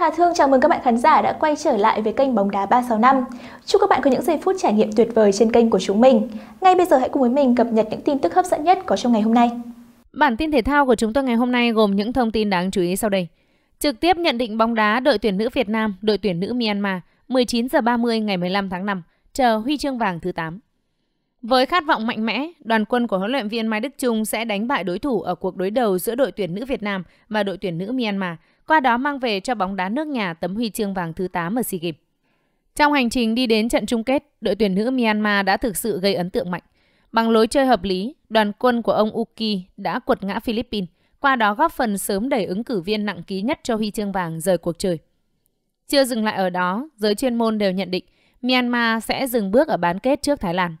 Hà Thương chào mừng các bạn khán giả đã quay trở lại với kênh Bóng đá 365. Chúc các bạn có những giây phút trải nghiệm tuyệt vời trên kênh của chúng mình. Ngay bây giờ hãy cùng với mình cập nhật những tin tức hấp dẫn nhất có trong ngày hôm nay. Bản tin thể thao của chúng tôi ngày hôm nay gồm những thông tin đáng chú ý sau đây. Trực tiếp nhận định bóng đá đội tuyển nữ Việt Nam, đội tuyển nữ Myanmar 19 h 30 ngày 15 tháng 5 chờ huy chương vàng thứ 8. Với khát vọng mạnh mẽ, đoàn quân của huấn luyện viên Mai Đức Trung sẽ đánh bại đối thủ ở cuộc đối đầu giữa đội tuyển nữ Việt Nam và đội tuyển nữ Myanmar qua đó mang về cho bóng đá nước nhà tấm huy chương vàng thứ 8 ở SEA Games. Trong hành trình đi đến trận chung kết, đội tuyển nữ Myanmar đã thực sự gây ấn tượng mạnh. Bằng lối chơi hợp lý, đoàn quân của ông Uki đã quật ngã Philippines, qua đó góp phần sớm đẩy ứng cử viên nặng ký nhất cho huy chương vàng rời cuộc chơi. Chưa dừng lại ở đó, giới chuyên môn đều nhận định Myanmar sẽ dừng bước ở bán kết trước Thái Lan.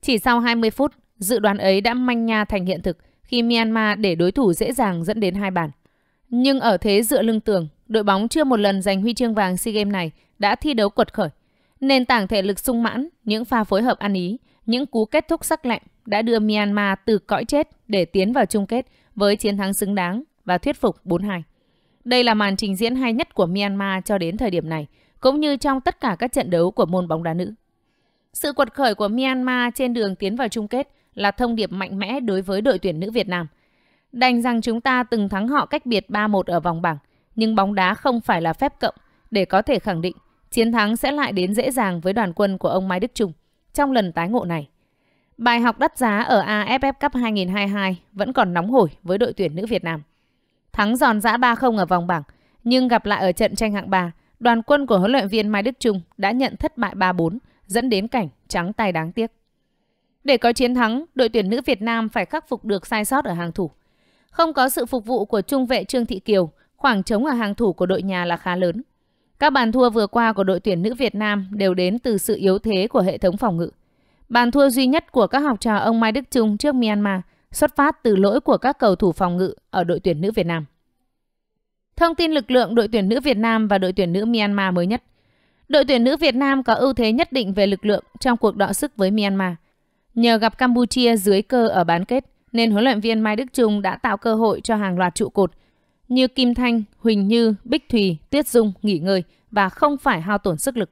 Chỉ sau 20 phút, dự đoán ấy đã manh nha thành hiện thực khi Myanmar để đối thủ dễ dàng dẫn đến hai bàn. Nhưng ở thế dựa lưng tường, đội bóng chưa một lần giành huy chương vàng SEA Games này đã thi đấu quật khởi. Nền tảng thể lực sung mãn, những pha phối hợp ăn ý, những cú kết thúc sắc lạnh đã đưa Myanmar từ cõi chết để tiến vào chung kết với chiến thắng xứng đáng và thuyết phục 4-2. Đây là màn trình diễn hay nhất của Myanmar cho đến thời điểm này, cũng như trong tất cả các trận đấu của môn bóng đá nữ. Sự quật khởi của Myanmar trên đường tiến vào chung kết là thông điệp mạnh mẽ đối với đội tuyển nữ Việt Nam – Đành rằng chúng ta từng thắng họ cách biệt 3-1 ở vòng bảng, nhưng bóng đá không phải là phép cộng để có thể khẳng định chiến thắng sẽ lại đến dễ dàng với đoàn quân của ông Mai Đức Trung trong lần tái ngộ này. Bài học đắt giá ở AFF Cup 2022 vẫn còn nóng hổi với đội tuyển nữ Việt Nam. Thắng giòn giã 3-0 ở vòng bảng, nhưng gặp lại ở trận tranh hạng 3, đoàn quân của huấn luyện viên Mai Đức Trung đã nhận thất bại 3-4, dẫn đến cảnh trắng tay đáng tiếc. Để có chiến thắng, đội tuyển nữ Việt Nam phải khắc phục được sai sót ở hàng thủ, không có sự phục vụ của trung vệ Trương Thị Kiều, khoảng trống ở hàng thủ của đội nhà là khá lớn. Các bàn thua vừa qua của đội tuyển nữ Việt Nam đều đến từ sự yếu thế của hệ thống phòng ngự. Bàn thua duy nhất của các học trò ông Mai Đức Trung trước Myanmar xuất phát từ lỗi của các cầu thủ phòng ngự ở đội tuyển nữ Việt Nam. Thông tin lực lượng đội tuyển nữ Việt Nam và đội tuyển nữ Myanmar mới nhất. Đội tuyển nữ Việt Nam có ưu thế nhất định về lực lượng trong cuộc đọ sức với Myanmar nhờ gặp Campuchia dưới cơ ở bán kết nên huấn luyện viên Mai Đức Trung đã tạo cơ hội cho hàng loạt trụ cột như Kim Thanh, Huỳnh Như, Bích Thùy, Tuyết Dung nghỉ ngơi và không phải hao tổn sức lực.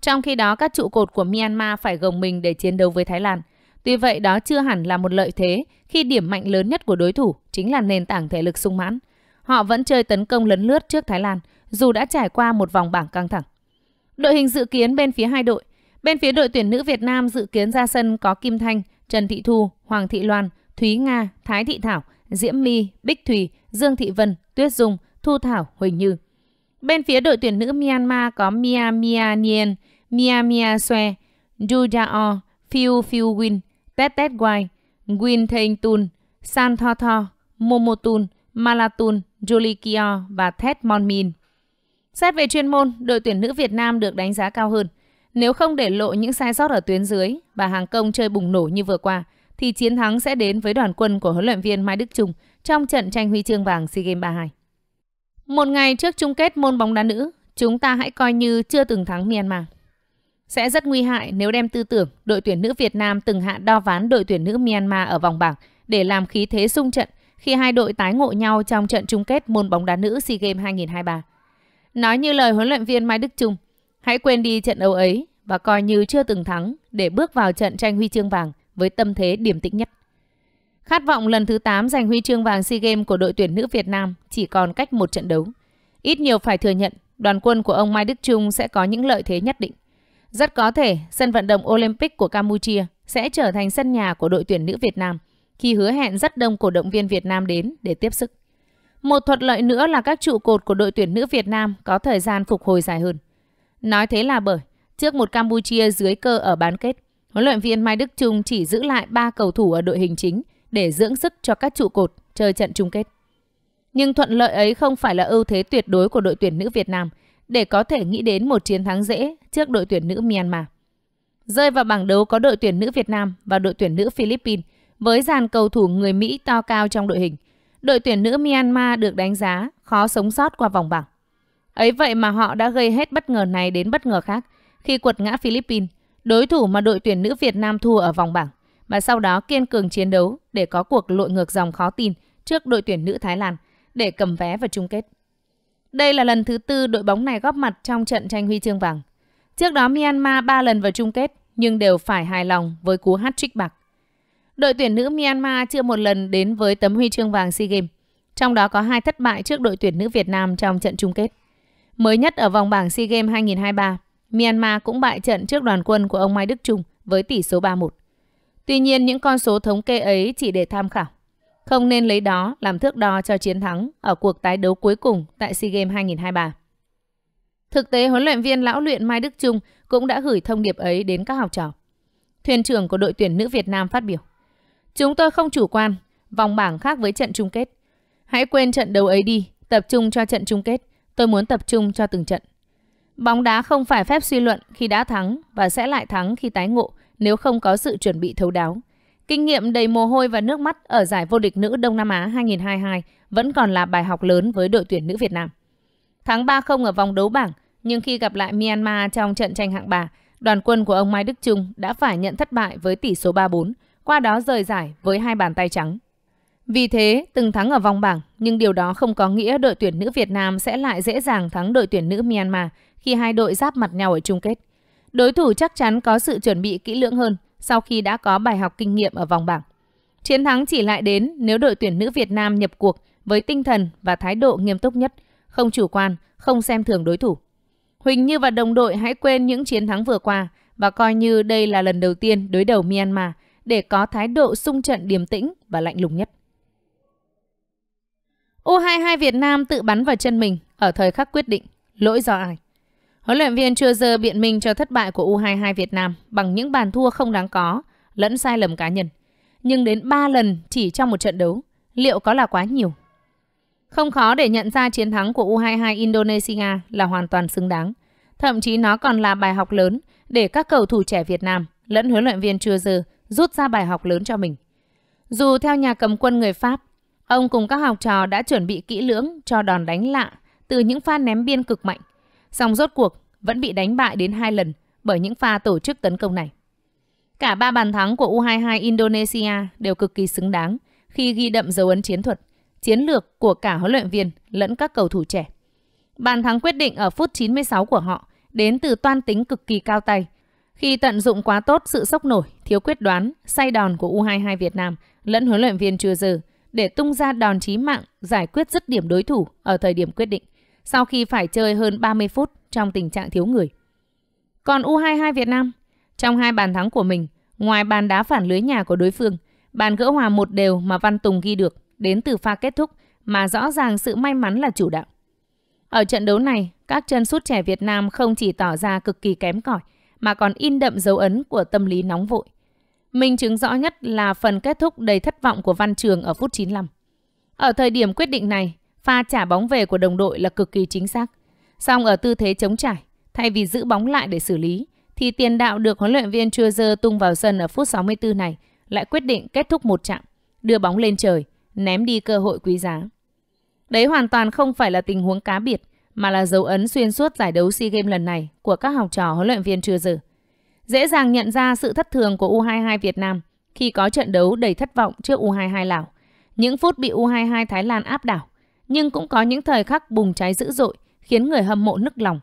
Trong khi đó, các trụ cột của Myanmar phải gồng mình để chiến đấu với Thái Lan. Tuy vậy, đó chưa hẳn là một lợi thế khi điểm mạnh lớn nhất của đối thủ chính là nền tảng thể lực sung mãn. Họ vẫn chơi tấn công lấn lướt trước Thái Lan, dù đã trải qua một vòng bảng căng thẳng. Đội hình dự kiến bên phía hai đội. Bên phía đội tuyển nữ Việt Nam dự kiến ra sân có Kim Thanh, Trần Thị Thu, Hoàng Thị Loan, Thúy Nga, Thái Thị Thảo, Diễm My, Bích Thùy, Dương Thị Vân, Tuyết Dung, Thu Thảo, Huỳnh Như. Bên phía đội tuyển nữ Myanmar có Mia Mia Nien, Mia Mia Xoe, Jujao, Phiu Phiu Win, Tet Tet Wai, Win Thênh Tun, San Tho Tho, Momotun, Malatun, Jolikio và Thét Monmin. Xét về chuyên môn, đội tuyển nữ Việt Nam được đánh giá cao hơn. Nếu không để lộ những sai sót ở tuyến dưới và hàng công chơi bùng nổ như vừa qua, thì chiến thắng sẽ đến với đoàn quân của huấn luyện viên Mai Đức Trung trong trận tranh huy chương vàng SEA Games 32. Một ngày trước chung kết môn bóng đá nữ, chúng ta hãy coi như chưa từng thắng Myanmar. Sẽ rất nguy hại nếu đem tư tưởng đội tuyển nữ Việt Nam từng hạ đo ván đội tuyển nữ Myanmar ở vòng bảng để làm khí thế sung trận khi hai đội tái ngộ nhau trong trận chung kết môn bóng đá nữ SEA Games 2023. Nói như lời huấn luyện viên Mai Đức Trung, hãy quên đi trận đấu ấy và coi như chưa từng thắng để bước vào trận tranh huy chương vàng – với tâm thế điềm tĩnh nhất. Khát vọng lần thứ 8 giành huy chương vàng SEA Games của đội tuyển nữ Việt Nam chỉ còn cách một trận đấu. Ít nhiều phải thừa nhận, đoàn quân của ông Mai Đức Trung sẽ có những lợi thế nhất định. Rất có thể sân vận động Olympic của Campuchia sẽ trở thành sân nhà của đội tuyển nữ Việt Nam khi hứa hẹn rất đông cổ động viên Việt Nam đến để tiếp sức. Một thuận lợi nữa là các trụ cột của đội tuyển nữ Việt Nam có thời gian phục hồi dài hơn. Nói thế là bởi, trước một Campuchia dưới cơ ở bán kết, Huấn luyện viên Mai Đức Trung chỉ giữ lại 3 cầu thủ ở đội hình chính để dưỡng sức cho các trụ cột chơi trận chung kết. Nhưng thuận lợi ấy không phải là ưu thế tuyệt đối của đội tuyển nữ Việt Nam để có thể nghĩ đến một chiến thắng dễ trước đội tuyển nữ Myanmar. Rơi vào bảng đấu có đội tuyển nữ Việt Nam và đội tuyển nữ Philippines với dàn cầu thủ người Mỹ to cao trong đội hình. Đội tuyển nữ Myanmar được đánh giá khó sống sót qua vòng bảng. Ấy vậy mà họ đã gây hết bất ngờ này đến bất ngờ khác khi quật ngã Philippines đối thủ mà đội tuyển nữ Việt Nam thua ở vòng bảng và sau đó kiên cường chiến đấu để có cuộc lội ngược dòng khó tin trước đội tuyển nữ Thái Lan để cầm vé vào chung kết. Đây là lần thứ tư đội bóng này góp mặt trong trận tranh huy chương vàng. Trước đó Myanmar 3 lần vào chung kết nhưng đều phải hài lòng với cú hat-trick bạc. Đội tuyển nữ Myanmar chưa một lần đến với tấm huy chương vàng SEA Games, trong đó có hai thất bại trước đội tuyển nữ Việt Nam trong trận chung kết. Mới nhất ở vòng bảng SEA Games 2023, Myanmar cũng bại trận trước đoàn quân của ông Mai Đức Trung với tỷ số 3-1. Tuy nhiên, những con số thống kê ấy chỉ để tham khảo. Không nên lấy đó làm thước đo cho chiến thắng ở cuộc tái đấu cuối cùng tại SEA Games 2023. Thực tế, huấn luyện viên lão luyện Mai Đức Trung cũng đã gửi thông điệp ấy đến các học trò. Thuyền trưởng của đội tuyển nữ Việt Nam phát biểu. Chúng tôi không chủ quan, vòng bảng khác với trận chung kết. Hãy quên trận đấu ấy đi, tập trung cho trận chung kết. Tôi muốn tập trung cho từng trận. Bóng đá không phải phép suy luận khi đã thắng và sẽ lại thắng khi tái ngộ nếu không có sự chuẩn bị thấu đáo. Kinh nghiệm đầy mồ hôi và nước mắt ở giải vô địch nữ Đông Nam Á 2022 vẫn còn là bài học lớn với đội tuyển nữ Việt Nam. Thắng 3-0 ở vòng đấu bảng, nhưng khi gặp lại Myanmar trong trận tranh hạng bà, đoàn quân của ông Mai Đức Trung đã phải nhận thất bại với tỷ số 3-4, qua đó rời giải với hai bàn tay trắng. Vì thế, từng thắng ở vòng bảng, nhưng điều đó không có nghĩa đội tuyển nữ Việt Nam sẽ lại dễ dàng thắng đội tuyển nữ Myanmar khi hai đội giáp mặt nhau ở chung kết. Đối thủ chắc chắn có sự chuẩn bị kỹ lưỡng hơn sau khi đã có bài học kinh nghiệm ở vòng bảng. Chiến thắng chỉ lại đến nếu đội tuyển nữ Việt Nam nhập cuộc với tinh thần và thái độ nghiêm túc nhất, không chủ quan, không xem thường đối thủ. Huỳnh Như và đồng đội hãy quên những chiến thắng vừa qua và coi như đây là lần đầu tiên đối đầu Myanmar để có thái độ sung trận điềm tĩnh và lạnh lùng nhất. U22 Việt Nam tự bắn vào chân mình ở thời khắc quyết định, lỗi do ai? Huấn luyện viên chưa giờ biện minh cho thất bại của U22 Việt Nam bằng những bàn thua không đáng có, lẫn sai lầm cá nhân. Nhưng đến 3 lần chỉ trong một trận đấu, liệu có là quá nhiều? Không khó để nhận ra chiến thắng của U22 Indonesia là hoàn toàn xứng đáng. Thậm chí nó còn là bài học lớn để các cầu thủ trẻ Việt Nam lẫn huấn luyện viên chưa giờ rút ra bài học lớn cho mình. Dù theo nhà cầm quân người Pháp, Ông cùng các học trò đã chuẩn bị kỹ lưỡng cho đòn đánh lạ từ những pha ném biên cực mạnh. Song rốt cuộc vẫn bị đánh bại đến hai lần bởi những pha tổ chức tấn công này. Cả ba bàn thắng của U22 Indonesia đều cực kỳ xứng đáng khi ghi đậm dấu ấn chiến thuật, chiến lược của cả huấn luyện viên lẫn các cầu thủ trẻ. Bàn thắng quyết định ở phút 96 của họ đến từ toan tính cực kỳ cao tay, khi tận dụng quá tốt sự sốc nổi, thiếu quyết đoán, say đòn của U22 Việt Nam lẫn huấn luyện viên chưa dư để tung ra đòn chí mạng giải quyết dứt điểm đối thủ ở thời điểm quyết định, sau khi phải chơi hơn 30 phút trong tình trạng thiếu người. Còn U22 Việt Nam, trong hai bàn thắng của mình, ngoài bàn đá phản lưới nhà của đối phương, bàn gỡ hòa một đều mà Văn Tùng ghi được đến từ pha kết thúc mà rõ ràng sự may mắn là chủ đạo. Ở trận đấu này, các chân sút trẻ Việt Nam không chỉ tỏ ra cực kỳ kém cỏi mà còn in đậm dấu ấn của tâm lý nóng vội. Minh chứng rõ nhất là phần kết thúc đầy thất vọng của Văn Trường ở phút 95. Ở thời điểm quyết định này, pha trả bóng về của đồng đội là cực kỳ chính xác. Song ở tư thế chống trải, thay vì giữ bóng lại để xử lý, thì tiền đạo được huấn luyện viên Trưa tung vào sân ở phút 64 này lại quyết định kết thúc một chặng, đưa bóng lên trời, ném đi cơ hội quý giá. Đấy hoàn toàn không phải là tình huống cá biệt, mà là dấu ấn xuyên suốt giải đấu SEA Games lần này của các học trò huấn luyện viên Trưa Giờ dễ dàng nhận ra sự thất thường của U22 Việt Nam khi có trận đấu đầy thất vọng trước U22 Lào. Những phút bị U22 Thái Lan áp đảo, nhưng cũng có những thời khắc bùng cháy dữ dội khiến người hâm mộ nức lòng.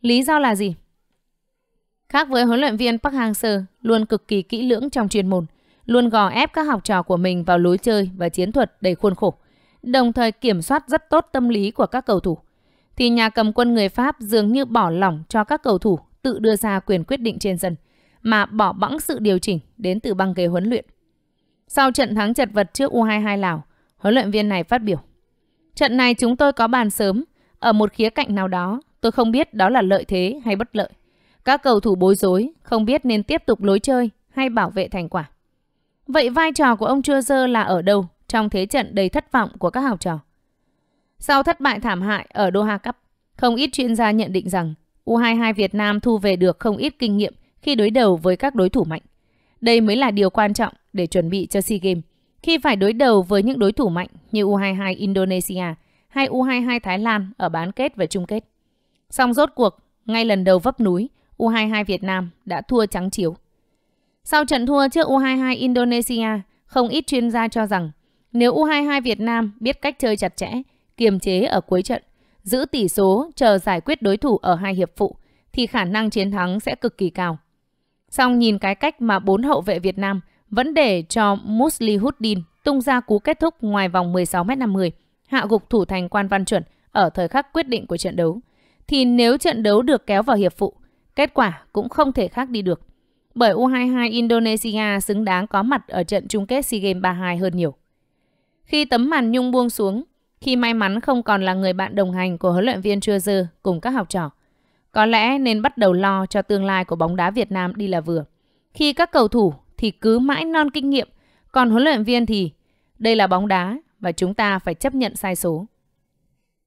Lý do là gì? Khác với huấn luyện viên Park Hang-seo luôn cực kỳ kỹ lưỡng trong chuyên môn, luôn gò ép các học trò của mình vào lối chơi và chiến thuật đầy khuôn khổ, đồng thời kiểm soát rất tốt tâm lý của các cầu thủ. Thì nhà cầm quân người Pháp dường như bỏ lỏng cho các cầu thủ tự đưa ra quyền quyết định trên sân mà bỏ bẵng sự điều chỉnh đến từ băng ghế huấn luyện. Sau trận thắng chật vật trước U22 Lào, huấn luyện viên này phát biểu. Trận này chúng tôi có bàn sớm, ở một khía cạnh nào đó, tôi không biết đó là lợi thế hay bất lợi. Các cầu thủ bối rối, không biết nên tiếp tục lối chơi hay bảo vệ thành quả. Vậy vai trò của ông Chua Dơ là ở đâu trong thế trận đầy thất vọng của các học trò? Sau thất bại thảm hại ở Doha Cup, không ít chuyên gia nhận định rằng U22 Việt Nam thu về được không ít kinh nghiệm khi đối đầu với các đối thủ mạnh. Đây mới là điều quan trọng để chuẩn bị cho SEA Games. Khi phải đối đầu với những đối thủ mạnh như U22 Indonesia hay U22 Thái Lan ở bán kết và chung kết. Song rốt cuộc, ngay lần đầu vấp núi, U22 Việt Nam đã thua trắng chiếu. Sau trận thua trước U22 Indonesia, không ít chuyên gia cho rằng nếu U22 Việt Nam biết cách chơi chặt chẽ, kiềm chế ở cuối trận giữ tỷ số chờ giải quyết đối thủ ở hai hiệp phụ thì khả năng chiến thắng sẽ cực kỳ cao. Song nhìn cái cách mà bốn hậu vệ Việt Nam vẫn để cho Muslihuddin tung ra cú kết thúc ngoài vòng 16m50, hạ gục thủ thành Quan Văn Chuẩn ở thời khắc quyết định của trận đấu, thì nếu trận đấu được kéo vào hiệp phụ, kết quả cũng không thể khác đi được. Bởi U22 Indonesia xứng đáng có mặt ở trận chung kết SEA Games 32 hơn nhiều. Khi tấm màn nhung buông xuống, khi may mắn không còn là người bạn đồng hành của huấn luyện viên Trưa Dư cùng các học trò. Có lẽ nên bắt đầu lo cho tương lai của bóng đá Việt Nam đi là vừa. Khi các cầu thủ thì cứ mãi non kinh nghiệm, còn huấn luyện viên thì đây là bóng đá và chúng ta phải chấp nhận sai số.